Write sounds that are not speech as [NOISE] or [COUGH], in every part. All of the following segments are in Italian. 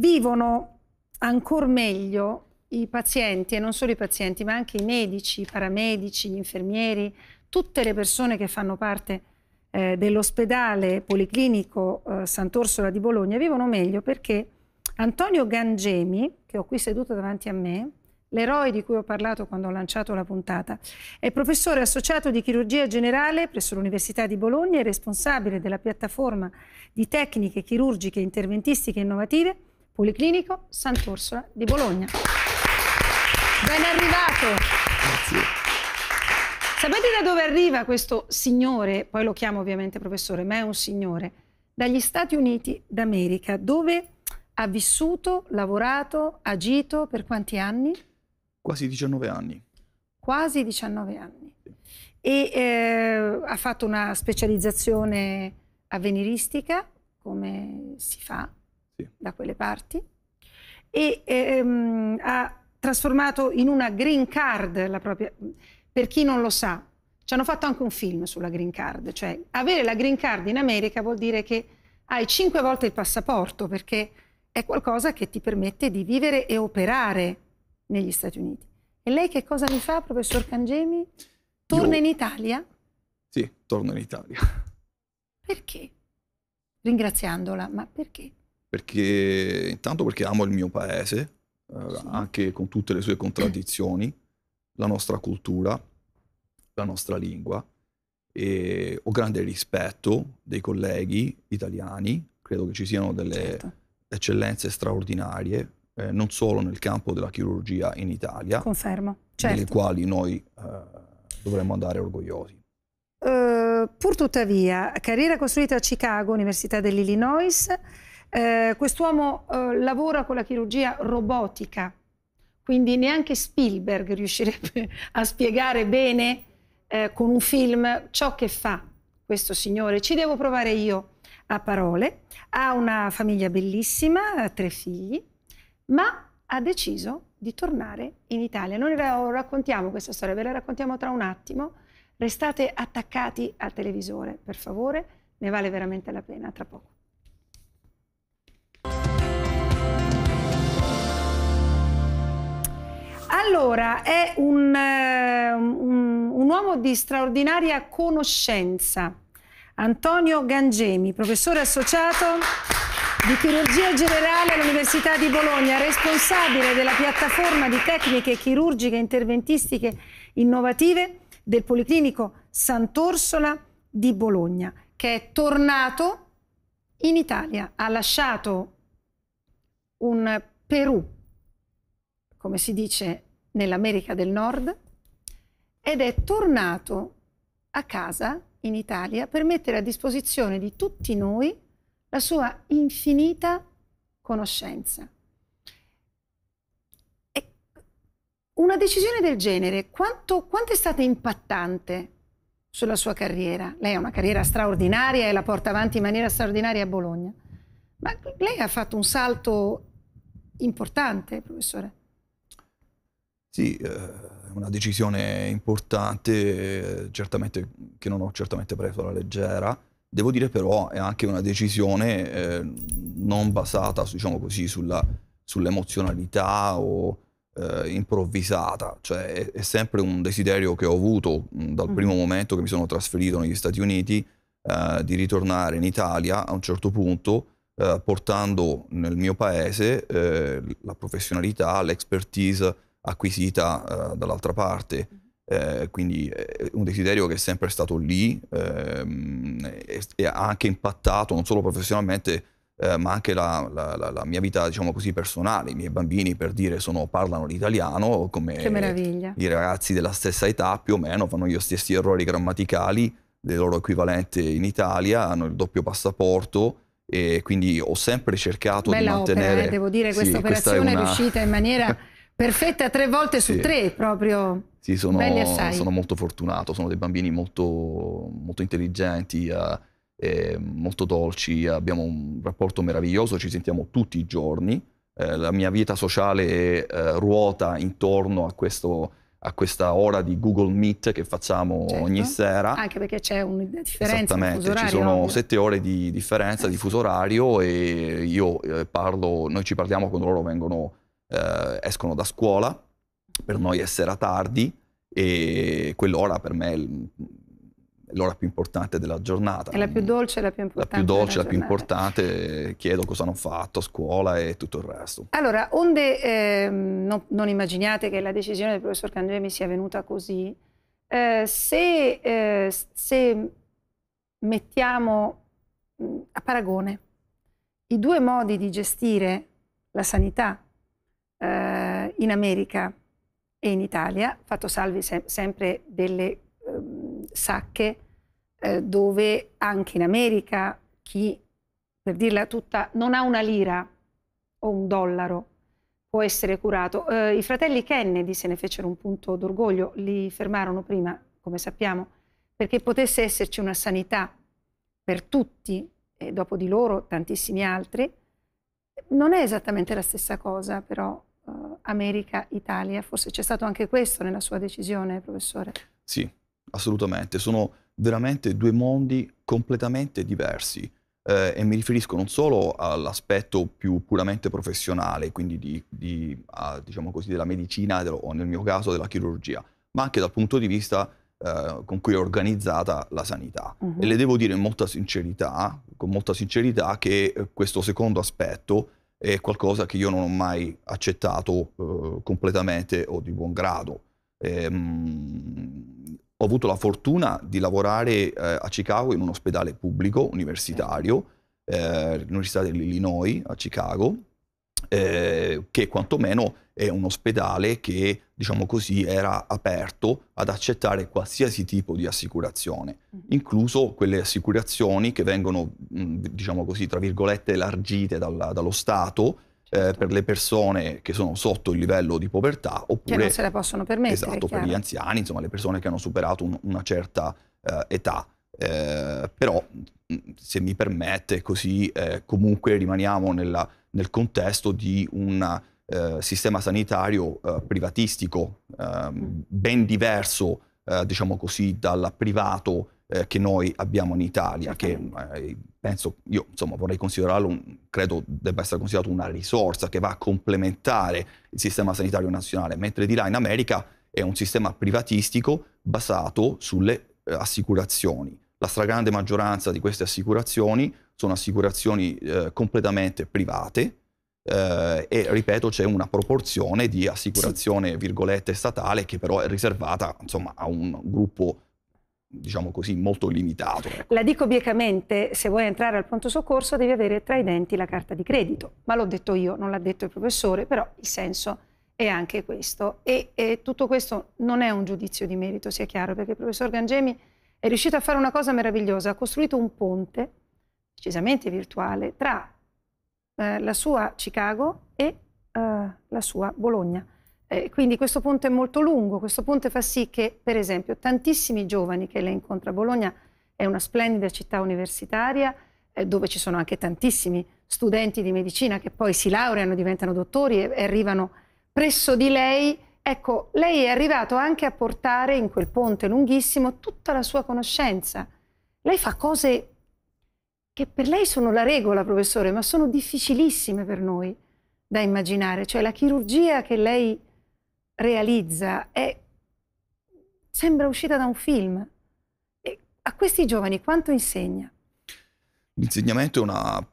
vivono ancora meglio i pazienti, e non solo i pazienti, ma anche i medici, i paramedici, gli infermieri, tutte le persone che fanno parte eh, dell'ospedale policlinico eh, Sant'Orsola di Bologna, vivono meglio perché Antonio Gangemi, che ho qui seduto davanti a me, l'eroe di cui ho parlato quando ho lanciato la puntata, è professore associato di chirurgia generale presso l'Università di Bologna e responsabile della piattaforma di tecniche chirurgiche interventistiche innovative Policlinico Sant'Ursola di Bologna. Ben arrivato. Grazie. Sapete da dove arriva questo signore? Poi lo chiamo ovviamente professore, ma è un signore. Dagli Stati Uniti d'America, dove ha vissuto, lavorato, agito per quanti anni? Quasi 19 anni. Quasi 19 anni. E eh, ha fatto una specializzazione avveniristica, come si fa sì. da quelle parti, e ehm, ha trasformato in una green card la propria... Per chi non lo sa, ci hanno fatto anche un film sulla green card, cioè avere la green card in America vuol dire che hai cinque volte il passaporto perché è qualcosa che ti permette di vivere e operare negli Stati Uniti. E lei che cosa mi fa, professor Cangemi? Torna Io... in Italia? Sì, torno in Italia. Perché? Ringraziandola, ma perché? perché intanto perché amo il mio paese, eh, anche con tutte le sue contraddizioni, [CLEARS THROAT] la nostra cultura, la nostra lingua e ho grande rispetto dei colleghi italiani, credo che ci siano delle certo. eccellenze straordinarie, eh, non solo nel campo della chirurgia in Italia, Confermo. Certo. delle quali noi eh, dovremmo andare orgogliosi. Uh, pur tuttavia, carriera costruita a Chicago, Università dell'Illinois, eh, quest'uomo eh, lavora con la chirurgia robotica, quindi neanche Spielberg riuscirebbe [LAUGHS] a spiegare bene eh, con un film ciò che fa questo signore. Ci devo provare io a parole. Ha una famiglia bellissima, ha tre figli, ma ha deciso di tornare in Italia. Noi la raccontiamo questa storia, ve la raccontiamo tra un attimo. Restate attaccati al televisore, per favore, ne vale veramente la pena tra poco. Allora, è un, eh, un, un uomo di straordinaria conoscenza. Antonio Gangemi, professore associato di chirurgia generale all'Università di Bologna, responsabile della piattaforma di tecniche chirurgiche interventistiche innovative del Policlinico Sant'Orsola di Bologna, che è tornato in Italia. Ha lasciato un Perù, come si dice nell'America del Nord ed è tornato a casa in Italia per mettere a disposizione di tutti noi la sua infinita conoscenza. E una decisione del genere, quanto, quanto è stata impattante sulla sua carriera? Lei ha una carriera straordinaria e la porta avanti in maniera straordinaria a Bologna, ma lei ha fatto un salto importante, professore. Sì, eh, è una decisione importante, certamente, che non ho certamente preso alla leggera. Devo dire però è anche una decisione eh, non basata, diciamo così, sull'emozionalità o eh, improvvisata. Cioè è, è, sempre un desiderio che ho avuto mm, dal mm. primo momento che mi sono trasferito negli Stati Uniti eh, di ritornare in Italia a un certo punto eh, portando nel mio paese la professionalità, l'expertise acquisita eh, dall'altra parte. Mm-hmm. Eh, quindi è eh, un desiderio che è sempre stato lì ehm, e, e, ha anche impattato non solo professionalmente eh, ma anche la, la, la, mia vita diciamo così personale i miei bambini per dire sono, parlano l'italiano come i ragazzi della stessa età più o meno fanno gli stessi errori grammaticali del loro equivalente in Italia hanno il doppio passaporto e quindi ho sempre cercato Bella di mantenere opera, eh? devo dire questa sì, operazione è, una... è riuscita in maniera [LAUGHS] Perfetta tre volte su tre proprio. Sì, sono, sono, molto fortunato, sono dei bambini molto, molto intelligenti, eh, eh, molto dolci, abbiamo un rapporto meraviglioso, ci sentiamo tutti i giorni, eh, la mia vita sociale eh, ruota intorno a questo, a questa ora di Google Meet che facciamo certo. ogni sera. Anche perché c'è una differenza. Esattamente, orario, ci sono ovvio. sette ore di differenza di fuso orario e io eh, parlo, noi ci parliamo con loro, vengono eh, escono da scuola, per noi è sera tardi e quell'ora per me è l'ora più importante della giornata. È la più dolce e la più importante. La più dolce, la più importante, chiedo cosa hanno fatto a scuola e tutto il resto. Allora, onde eh, no, non immaginate che la decisione del professor Cangemi sia venuta così, eh, se, eh, se mettiamo mm, a paragone i due modi di gestire la sanità in America e in Italia, fatto salvi se sempre delle um, sacche eh, dove anche in America chi, per dirla tutta, non ha una lira o un dollaro può essere curato. Eh, I fratelli Kennedy se ne fecero un punto d'orgoglio, li fermarono prima, come sappiamo, perché potesse esserci una sanità per tutti, e dopo di loro tantissimi altri. Non è esattamente la stessa cosa, però eh, America-Italia. Forse c'è stato anche questo nella sua decisione, professore. Sì, assolutamente. Sono veramente due mondi completamente diversi. Eh, e mi riferisco non solo all'aspetto più puramente professionale, quindi di, di, a, diciamo così, della medicina o nel mio caso della chirurgia, ma anche dal punto di vista eh, con cui è organizzata la sanità. Uh mhm. -huh. E le devo dire in molta sincerità, con molta sincerità, che eh, questo secondo aspetto è qualcosa che io non ho mai accettato eh, completamente o di buon grado. Ehm, ho avuto la fortuna di lavorare eh, a Chicago in un ospedale pubblico universitario, eh, l'Università dell'Illinois a Chicago, eh, che quantomeno è un ospedale che, diciamo così, era aperto ad accettare qualsiasi tipo di assicurazione, mm-hmm. incluso quelle assicurazioni che vengono, mm, diciamo così, tra virgolette, largite dalla, dallo Stato, eh, certo. per le persone che sono sotto il livello di povertà oppure... Che non se la possono permettere. Esatto, per gli anziani, insomma le persone che hanno superato un, una certa eh, età. Eh, però mm, se mi permette così eh, comunque rimaniamo nella, nel contesto di un eh, sistema sanitario eh, privatistico ehm, ben diverso diciamo così dal privato che noi abbiamo in Italia, certo. che eh, penso, io insomma vorrei considerarlo, un, credo debba essere considerato una risorsa che va a complementare il sistema sanitario nazionale, mentre di là in America è un sistema privatistico basato sulle eh, assicurazioni. La stragrande maggioranza di queste assicurazioni sono assicurazioni eh, completamente private eh, e ripeto c'è una proporzione di assicurazione virgolette statale che però è riservata insomma, a un gruppo diciamo così, molto limitato. Ecco. La dico biecamente, se vuoi entrare al pronto soccorso devi avere tra i denti la carta di credito, ma l'ho detto io, non l'ha detto il professore, però il senso è anche questo. E, e tutto questo non è un giudizio di merito, sia chiaro, perché il professor Gangemi è riuscito a fare una cosa meravigliosa, ha costruito un ponte, decisamente virtuale, tra eh, la sua Chicago e eh, la sua Bologna. Eh, quindi questo ponte è molto lungo, questo ponte fa sì che, per esempio, tantissimi giovani che lei incontra a Bologna, è una splendida città universitaria, eh, dove ci sono anche tantissimi studenti di medicina che poi si laureano, diventano dottori e, e arrivano presso di lei Ecco, lei è arrivato anche a portare in quel ponte lunghissimo tutta la sua conoscenza. Lei fa cose che per lei sono la regola, professore, ma sono difficilissime per noi da immaginare. Cioè la chirurgia che lei realizza è, sembra uscita da un film. E a questi giovani quanto insegna? L'insegnamento è una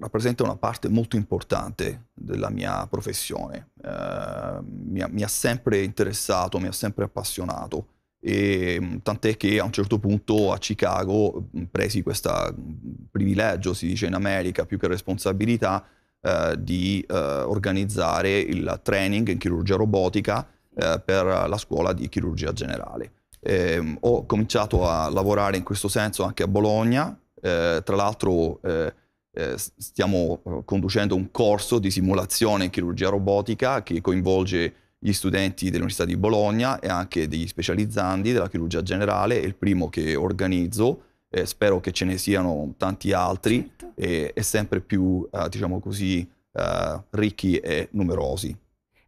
rappresenta una parte molto importante della mia professione. Eh, mi, ha, mi, ha, sempre interessato, mi ha sempre appassionato. E, mm, tant'è che a un certo punto a Chicago mm, presi questo mm, privilegio, si dice in America, più che responsabilità, eh, di eh, organizzare il training in chirurgia robotica eh, per la scuola di chirurgia generale. Ehm, ho cominciato a lavorare in questo senso anche a Bologna, eh, tra l'altro eh, eh, stiamo eh, conducendo un corso di simulazione in chirurgia robotica che coinvolge gli studenti dell'Università di Bologna e anche degli specializzandi della chirurgia generale, è il primo che organizzo, eh, spero che ce ne siano tanti altri certo. e, e, sempre più, eh, diciamo così, eh, ricchi e numerosi.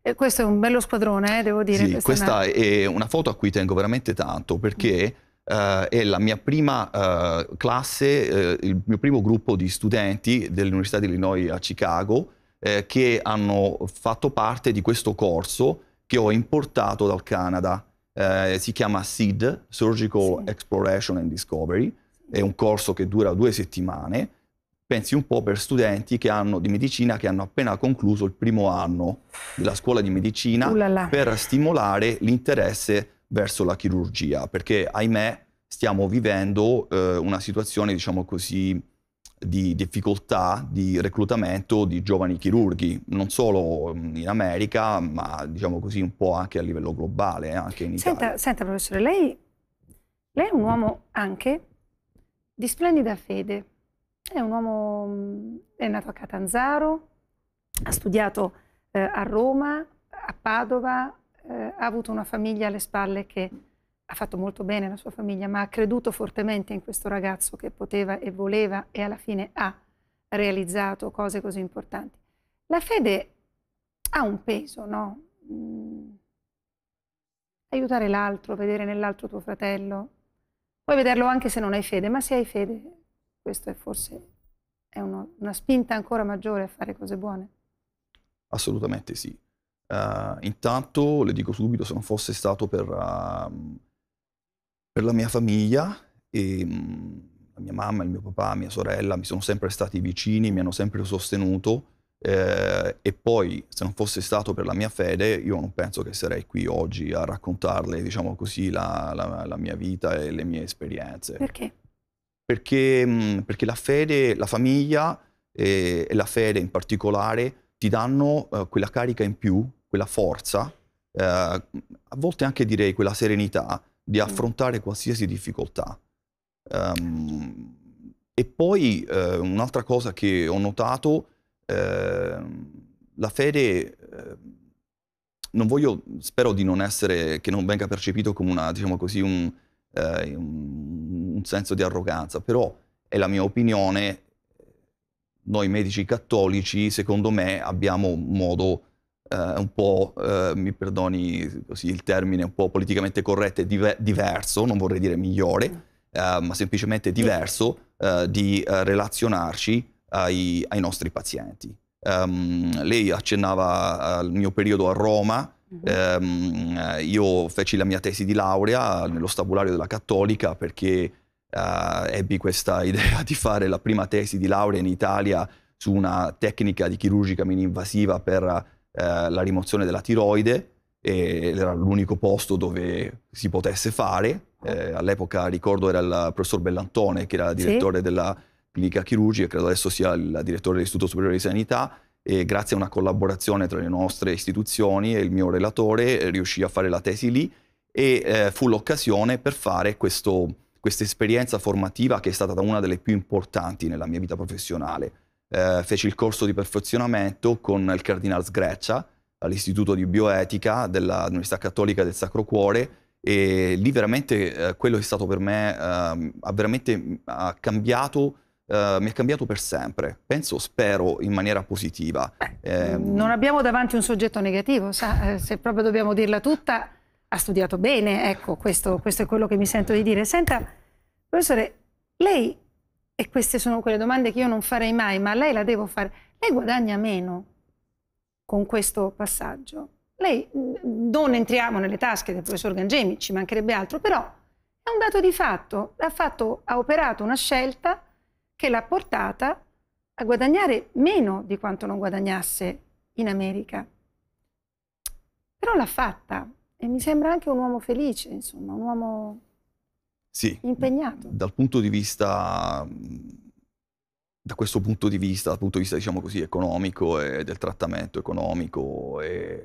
E questo è un bello squadrone, eh, devo dire. Sì, questa, questa è una foto a cui tengo veramente tanto perché... Mm Uh, eh, è la mia prima uh, classe, uh, il mio primo gruppo di studenti dell'Università di Illinois a Chicago che hanno fatto parte di questo corso che ho importato dal Canada. si chiama SEED, Surgical sì. Exploration and Discovery. È un corso che dura due settimane. Pensi un po' per studenti hanno, di medicina che hanno appena concluso il primo anno della scuola di medicina Ulala. per stimolare l'interesse verso la chirurgia, perché ahimè stiamo vivendo eh, una situazione, diciamo così, di difficoltà di reclutamento di giovani chirurghi, non solo mm, in America, ma diciamo così un po' anche a livello globale, eh, anche in Italia. Senta, senta professore, lei, lei è un uomo anche di splendida fede, è un uomo, mm, è nato a Catanzaro, ha studiato eh, a Roma, a Padova, eh, ha avuto una famiglia alle spalle che ha fatto molto bene la sua famiglia, ma ha creduto fortemente in questo ragazzo che poteva e voleva e alla fine ha realizzato cose così importanti. La fede ha un peso, no? Mm. Aiutare l'altro, vedere nell'altro tuo fratello. Puoi vederlo anche se non hai fede, ma se hai fede, questo è forse è uno, una spinta ancora maggiore a fare cose buone. Assolutamente sì. Uh, intanto le dico subito, se non fosse stato per, uh, per la mia famiglia, e, um, la mia mamma, il mio papà, mia sorella, mi sono sempre stati vicini, mi hanno sempre sostenuto eh, e poi se non fosse stato per la mia fede io non penso che sarei qui oggi a raccontarle, diciamo così, la, la, la mia vita e le mie esperienze. Perché? Perché, mm, perché la fede, la famiglia e, eh, e, la fede in particolare ti danno uh, quella carica in più quella forza, eh, a volte anche direi quella serenità di mm. affrontare qualsiasi difficoltà. Um, e poi eh, un'altra cosa che ho notato, eh, la fede, ehm, non voglio, spero di non essere, che non venga percepito come una, diciamo così, un, eh, un, un senso di arroganza, però è la mia opinione, noi medici cattolici, secondo me, abbiamo modo eh, un po', eh, mi perdoni così il termine, un po' politicamente corretto e diver- diverso, non vorrei dire migliore, mm. eh, ma semplicemente diverso eh, di eh, relazionarci ai, ai, nostri pazienti. Um, lei accennava al mio periodo a Roma, um, io feci la mia tesi di laurea nello stabulario della Cattolica perché uh, ebbi questa [LAUGHS] idea di fare la prima tesi di laurea in Italia su una tecnica di chirurgica mini-invasiva per eh, la rimozione della tiroide, era l'unico posto dove si potesse fare. Eh, all'epoca ricordo era il professor Bellantone, che era direttore sì. della clinica chirurgica, credo adesso sia il direttore dell'Istituto Superiore di Sanità, e grazie a una collaborazione tra le nostre istituzioni e il mio relatore eh, riuscì a fare la tesi lì e eh, fu l'occasione per fare questa esperienza formativa che è stata una delle più importanti nella mia vita professionale eh, feci il corso di perfezionamento con il Cardinal Sgreccia all'Istituto di Bioetica dell'Università Cattolica del Sacro Cuore e lì veramente eh, quello è stato per me, eh, ha veramente mm, ha cambiato Uh, mi ha cambiato per sempre. Penso, spero, in maniera positiva. Eh, non abbiamo davanti un soggetto negativo, sa? Eh, se proprio dobbiamo dirla tutta, ha studiato bene, ecco, questo, questo, è quello che mi sento di dire. Senta, professore, lei e queste sono quelle domande che io non farei mai, ma lei la devo fare, lei guadagna meno con questo passaggio. Lei, mm, non entriamo nelle tasche del professor Gangemi, ci mancherebbe altro, però è un dato di fatto, ha, fatto, ha operato una scelta che l'ha portata a guadagnare meno di quanto non guadagnasse in America. Però l'ha fatta e mi sembra anche un uomo felice, insomma, un uomo sì, impegnato. Dal punto di vista, da questo punto di vista, dal punto di vista diciamo così economico e del trattamento economico e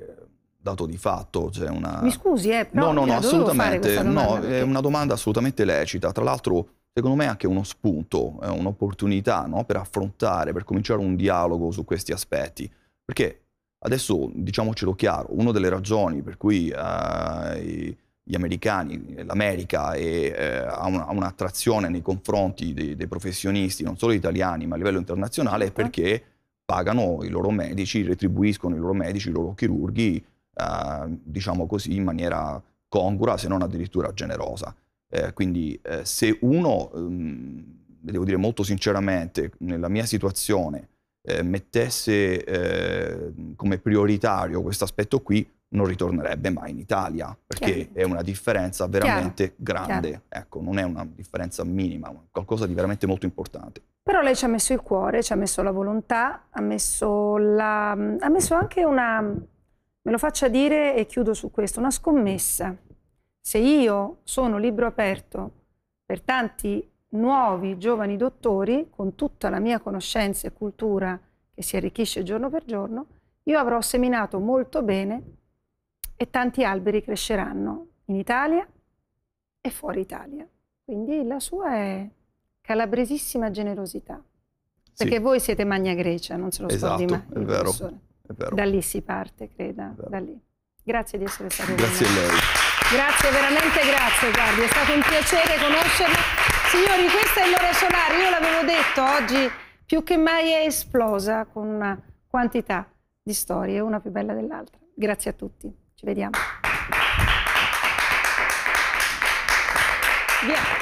dato di fatto c'è cioè una... Mi scusi, eh, però no, no, no, cioè, assolutamente, no, perché... è una domanda assolutamente lecita, tra l'altro secondo me è anche uno spunto, è un'opportunità no, per affrontare, per cominciare un dialogo su questi aspetti, perché adesso diciamocelo chiaro, una delle ragioni per cui... Eh, gli americani, eh, l'America e, eh, ha, un, ha, un'attrazione nei confronti dei, dei, professionisti, non solo italiani, ma a livello internazionale, è certo. perché pagano i loro medici, retribuiscono i loro medici, i loro chirurghi, eh, diciamo così, in maniera congura, se non addirittura generosa. Eh, quindi eh, se uno, ehm, devo dire molto sinceramente, nella mia situazione eh, mettesse come prioritario questo aspetto qui, non ritornerebbe mai in Italia, perché Chiaro. è una differenza veramente Chiaro. grande, Chiaro. ecco, non è una differenza minima, ma qualcosa di veramente molto importante. Però lei ci ha messo il cuore, ci ha messo la volontà, ha messo, la, ha messo anche una, me lo faccia dire e chiudo su questo, una scommessa. Se io sono libro aperto per tanti nuovi giovani dottori, con tutta la mia conoscenza e cultura che si arricchisce giorno per giorno, io avrò seminato molto bene e tanti alberi cresceranno in Italia e fuori Italia. Quindi la sua è calabresissima generosità. Perché sì. voi siete Magna Grecia, non se lo esatto, scordi mai. È vero, è vero. Da lì si parte, creda, da lì. Grazie di essere stato qui. Grazie a lei. Grazie, veramente grazie, guardi, è stato un piacere conoscerla. Signori, questa è l'ora solare, io l'avevo detto, oggi più che mai è esplosa con una quantità di storie, una più bella dell'altra. Grazie a tutti. Ci vediamo. Via.